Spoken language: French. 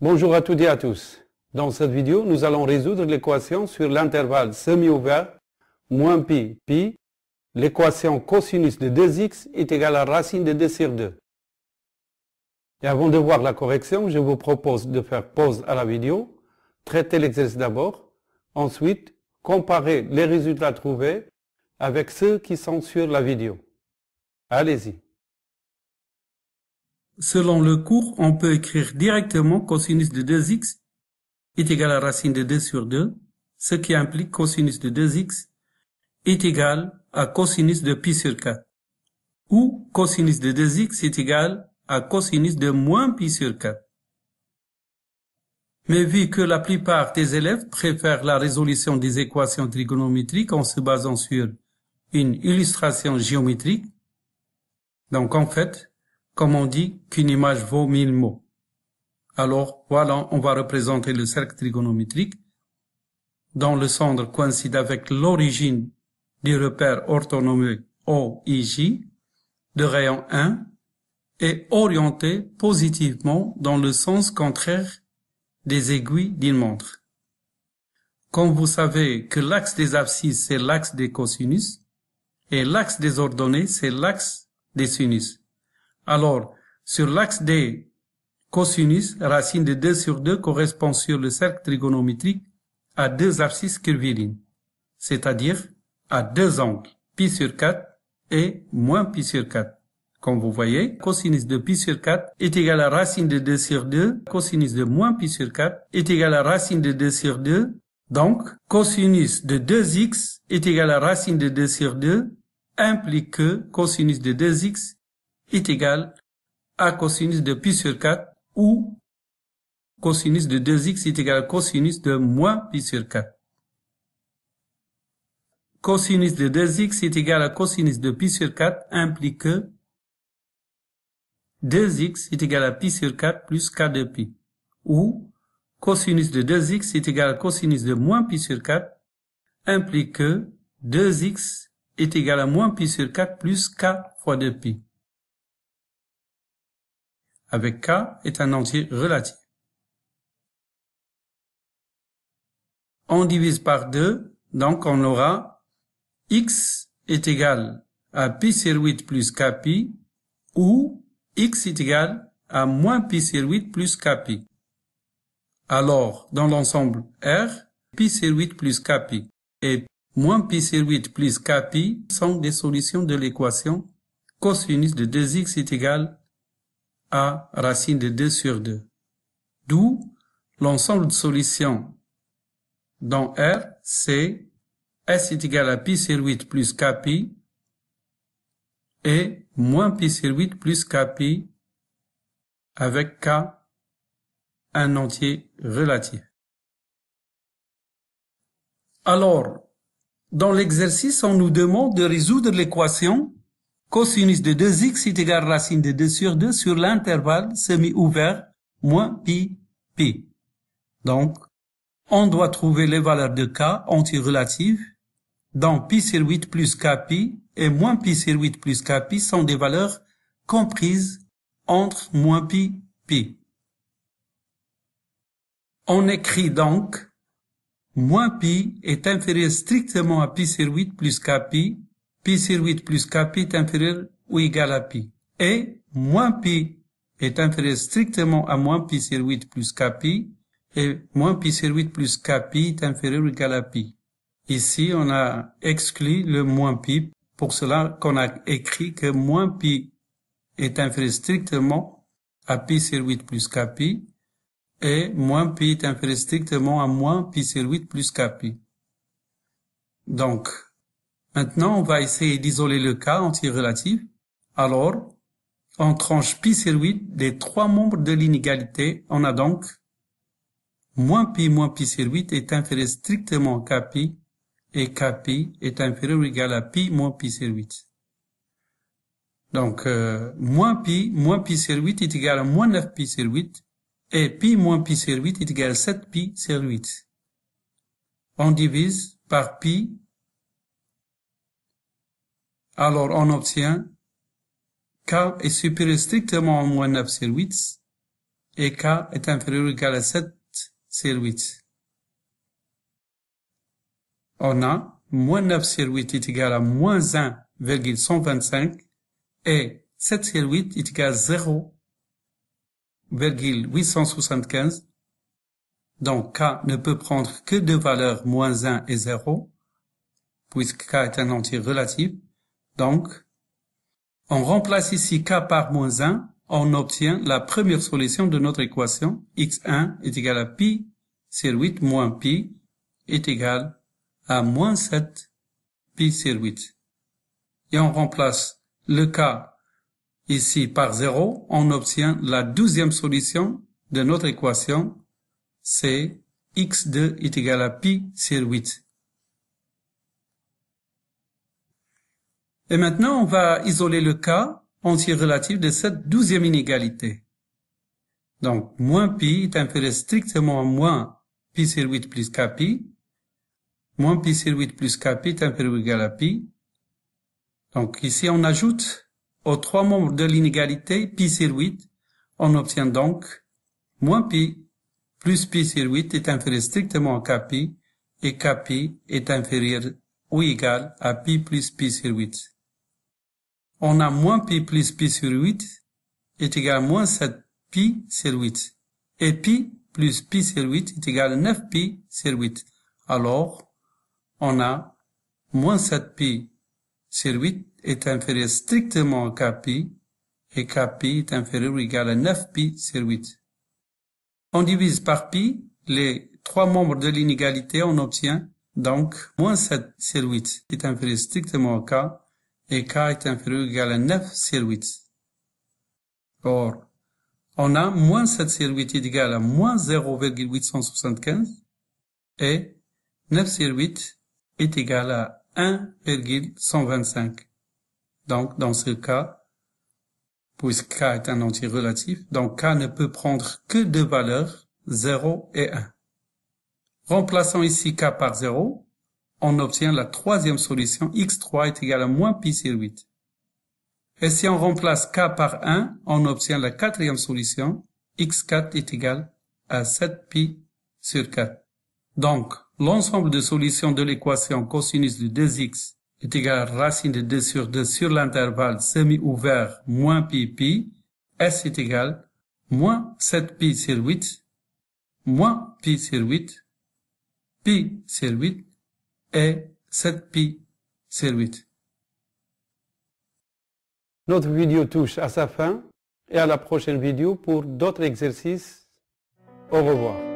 Bonjour à toutes et à tous. Dans cette vidéo, nous allons résoudre l'équation sur l'intervalle semi-ouvert moins pi pi. L'équation cosinus de 2x est égale à racine de 2 sur 2. Et avant de voir la correction, je vous propose de faire pause à la vidéo, traiter l'exercice d'abord, ensuite comparer les résultats trouvés avec ceux qui sont sur la vidéo. Allez-y. Selon le cours, on peut écrire directement cosinus de 2x est égal à racine de 2 sur 2, ce qui implique cosinus de 2x est égal à cosinus de pi sur 4, ou cosinus de 2x est égal à cosinus de moins pi sur 4. Mais vu que la plupart des élèves préfèrent la résolution des équations trigonométriques en se basant sur une illustration géométrique, donc en fait, comme on dit qu'une image vaut mille mots. Alors voilà, on va représenter le cercle trigonométrique dont le centre coïncide avec l'origine du repère orthonomé OIJ de rayon 1 et orienté positivement dans le sens contraire des aiguilles d'une montre. Comme vous savez que l'axe des abscisses c'est l'axe des cosinus et l'axe des ordonnées c'est l'axe des sinus. Alors, sur l'axe D, cosinus, racine de 2 sur 2 correspond sur le cercle trigonométrique à deux abscisses curvilines, c'est-à-dire à deux angles, pi sur 4 et moins pi sur 4. Comme vous voyez, cosinus de pi sur 4 est égal à racine de 2 sur 2, cosinus de moins pi sur 4 est égal à racine de 2 sur 2, donc cosinus de 2x est égal à racine de 2 sur 2, implique que cosinus de 2x est égal à cosinus de pi sur 4 ou cosinus de 2x est égal à cosinus de moins pi sur 4. Cosinus de 2x est égal à cosinus de pi sur 4 implique que 2x est égal à pi sur 4 plus k de pi. Ou cosinus de 2x est égal à cosinus de moins pi sur 4 implique que 2x est égal à moins pi sur 4 plus k fois 2 pi avec K est un entier relatif. On divise par 2, donc on aura x est égal à pi sur 8 plus Kpi ou x est égal à moins pi sur 8 plus Kpi. Alors, dans l'ensemble R, pi sur 8 plus Kpi et moins pi sur 8 plus Kpi sont des solutions de l'équation cosinus de 2x est égal à a racine de 2 sur 2. D'où l'ensemble de solutions dans R, c'est S est égal à pi sur 8 plus kpi et moins pi sur 8 plus kpi avec k un entier relatif. Alors, dans l'exercice, on nous demande de résoudre l'équation cosinus de 2x est égal à racine de 2 sur 2 sur l'intervalle semi-ouvert moins pi pi. Donc, on doit trouver les valeurs de k antirelatives. dans pi sur 8 plus k pi et moins pi sur 8 plus k pi sont des valeurs comprises entre moins pi pi. On écrit donc moins pi est inférieur strictement à pi sur 8 plus k pi pi sur 8 plus kpi est inférieur ou égal à pi. Et moins pi est inférieur strictement à moins pi sur 8 plus kpi et moins pi sur 8 plus kpi est inférieur ou égal à pi. Ici, on a exclu le moins pi, pour cela qu'on a écrit que moins pi est inférieur strictement à pi sur 8 plus kpi et moins pi est inférieur strictement à moins pi sur 8 plus kpi. Donc, Maintenant, on va essayer d'isoler le cas anti-relatif. Alors, on tranche pi sur 8 des trois membres de l'inégalité. On a donc moins pi moins pi sur 8 est inférieur strictement à k pi et k pi est inférieur ou égal à pi moins pi sur 8. Donc, euh, moins pi moins pi sur 8 est égal à moins 9 pi sur 8 et pi moins pi sur 8 est égal à 7 pi sur 8. On divise par pi alors on obtient K est supérieur strictement à moins 9 sur 8 et K est inférieur ou égal à 7 sur 8. On a moins 9 sur 8 est égal à moins 1,125 et 7 sur 8 est égal à 0,875. Donc K ne peut prendre que deux valeurs moins 1 et 0 puisque K est un entier relatif. Donc, on remplace ici k par moins 1, on obtient la première solution de notre équation, x1 est égal à pi sur 8 moins pi est égal à moins 7 pi sur 8. Et on remplace le k ici par 0, on obtient la douzième solution de notre équation, c'est x2 est égal à pi sur 8. Et maintenant, on va isoler le cas relatif de cette douzième inégalité. Donc, moins pi est inférieur strictement à moins pi sur 8 plus k pi. Moins pi sur 8 plus k pi est inférieur ou égal à pi. Donc, ici, on ajoute aux trois membres de l'inégalité pi sur 8. On obtient donc moins pi plus pi sur 8 est inférieur strictement à k pi et k pi est inférieur ou égal à pi plus pi sur 8 on a moins pi plus pi sur 8 est égal à moins 7 pi sur 8. Et pi plus pi sur 8 est égal à 9 pi sur 8. Alors, on a moins 7 pi sur 8 est inférieur strictement à pi, et pi est inférieur ou égal à 9 pi sur 8. On divise par pi les trois membres de l'inégalité, on obtient donc moins 7 sur 8 est inférieur strictement à k et K est inférieur ou égal à 9 sur 8. Or, on a moins 7 sur 8 est égal à moins 0,875 et 9 sur 8 est égal à 1,125. Donc, dans ce cas, puisque K est un entier relatif, donc K ne peut prendre que deux valeurs, 0 et 1. Remplaçons ici K par 0, on obtient la troisième solution x3 est égal à moins pi sur 8. Et si on remplace k par 1, on obtient la quatrième solution x4 est égal à 7 pi sur 4. Donc, l'ensemble de solutions de l'équation cosinus de 2x est égal à racine de 2 sur 2 sur l'intervalle semi-ouvert moins pi pi, s est égal à moins 7 pi sur 8, moins pi sur 8, pi sur 8, et 7 pi c'est 8. Notre vidéo touche à sa fin et à la prochaine vidéo pour d'autres exercices. Au revoir.